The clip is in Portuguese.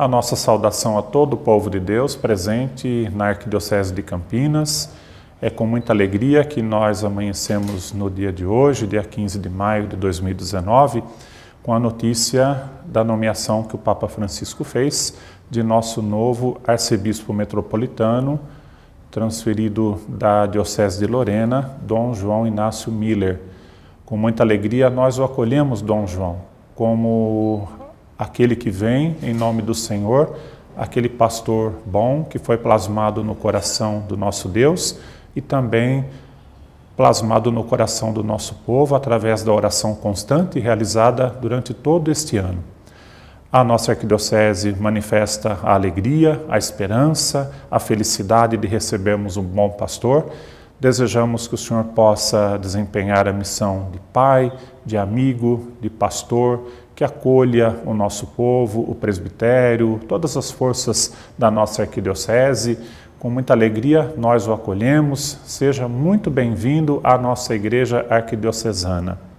A nossa saudação a todo o povo de Deus presente na Arquidiocese de Campinas. É com muita alegria que nós amanhecemos no dia de hoje, dia 15 de maio de 2019, com a notícia da nomeação que o Papa Francisco fez de nosso novo arcebispo metropolitano, transferido da Diocese de Lorena, Dom João Inácio Miller. Com muita alegria, nós o acolhemos, Dom João, como aquele que vem em nome do Senhor, aquele pastor bom que foi plasmado no coração do nosso Deus e também plasmado no coração do nosso povo através da oração constante realizada durante todo este ano. A nossa arquidiocese manifesta a alegria, a esperança, a felicidade de recebermos um bom pastor, Desejamos que o Senhor possa desempenhar a missão de pai, de amigo, de pastor, que acolha o nosso povo, o presbitério, todas as forças da nossa arquidiocese. Com muita alegria nós o acolhemos. Seja muito bem-vindo à nossa igreja arquidiocesana.